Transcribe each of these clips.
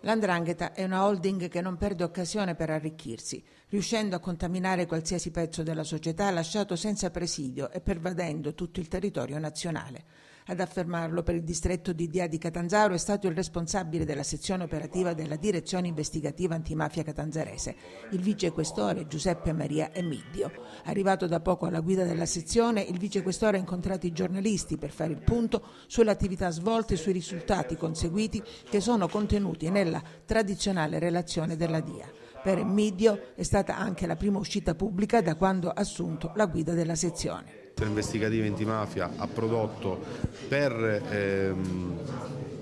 L'andrangheta è una holding che non perde occasione per arricchirsi, riuscendo a contaminare qualsiasi pezzo della società lasciato senza presidio e pervadendo tutto il territorio nazionale. Ad affermarlo per il distretto di Dia di Catanzaro è stato il responsabile della sezione operativa della direzione investigativa antimafia catanzarese, il vicequestore Giuseppe Maria Emidio. Arrivato da poco alla guida della sezione, il vicequestore ha incontrato i giornalisti per fare il punto sulle attività svolte e sui risultati conseguiti che sono contenuti nella tradizionale relazione della DIA. Per Emidio è stata anche la prima uscita pubblica da quando ha assunto la guida della sezione investigativa antimafia ha prodotto per ehm,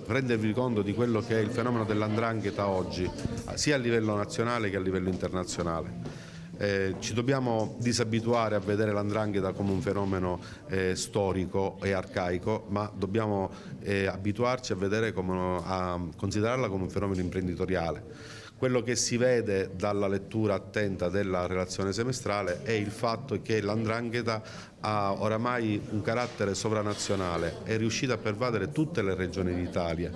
rendervi conto di quello che è il fenomeno dell'andrangheta oggi, sia a livello nazionale che a livello internazionale. Eh, ci dobbiamo disabituare a vedere l'andrangheta come un fenomeno eh, storico e arcaico, ma dobbiamo eh, abituarci a, come, a considerarla come un fenomeno imprenditoriale quello che si vede dalla lettura attenta della relazione semestrale è il fatto che l'andrangheta ha oramai un carattere sovranazionale, è riuscita a pervadere tutte le regioni d'Italia.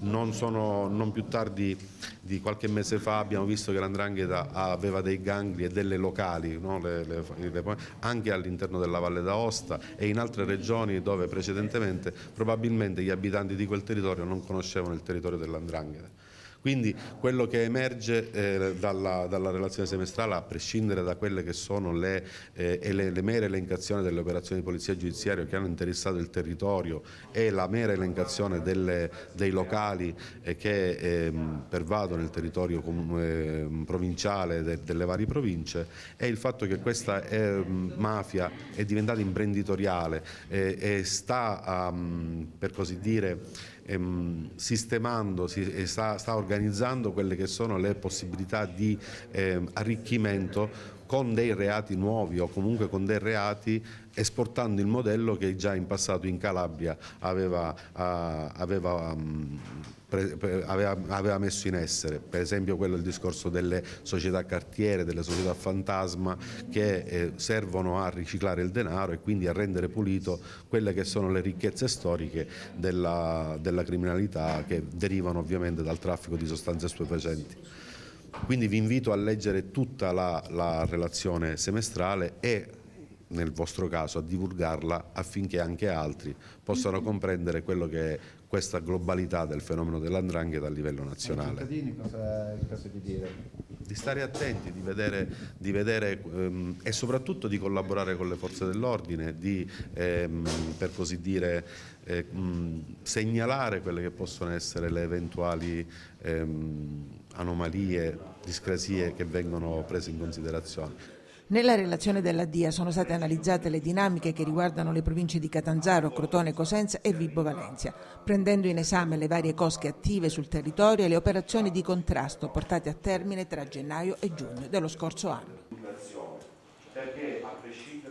Non, non, più tardi di qualche mese fa abbiamo visto che l'andrangheta aveva dei gangli e delle locali, no? le, le, le, anche all'interno della Valle d'Aosta e in altre regioni dove precedentemente probabilmente gli abitanti di quel territorio non conoscevano il territorio dell'andrangheta. Quindi quello che emerge eh, dalla, dalla, relazione semestrale, a prescindere da quelle che sono le, eh, le, le mere elencazioni delle operazioni di polizia giudiziaria che hanno interessato il territorio e la mera elencazione delle, dei locali eh, che ehm, pervadono il territorio ehm, provinciale de, delle varie province, è il fatto che questa ehm, mafia è diventata imprenditoriale eh, e sta, um, per così dire, ehm, sistemando si, e sta, sta, organizzando quelle che sono le possibilità di ehm, arricchimento con dei reati nuovi o comunque con dei reati esportando il modello che già in passato in Calabria aveva, a, eh, aveva um, aveva, messo in essere, per esempio quello del discorso delle società cartiere, delle società fantasma che eh, servono a riciclare il denaro e quindi a rendere pulito quelle che sono le ricchezze storiche della, della criminalità che derivano ovviamente dal traffico di sostanze stupefacenti. Quindi vi invito a leggere tutta la, la relazione semestrale e nel vostro caso a divulgarla affinché anche altri possano mm-hmm. comprendere quello che è questa globalità del fenomeno dell'andrangheta a livello nazionale. Ai cittadini cosa, è il caso di dire? Di stare attenti, di vedere, di vedere ehm, e soprattutto di collaborare con le forze dell'ordine, di ehm, per così dire ehm, segnalare quelle che possono essere le eventuali ehm, anomalie, discrasie che vengono prese in considerazione. Nella relazione della DIA sono state analizzate le dinamiche che riguardano le province di Catanzaro, Crotone, Cosenza e Vibo Valencia, prendendo in esame le varie cosche attive sul territorio e le operazioni di contrasto portate a termine tra gennaio e giugno dello scorso anno. Perché a prescindere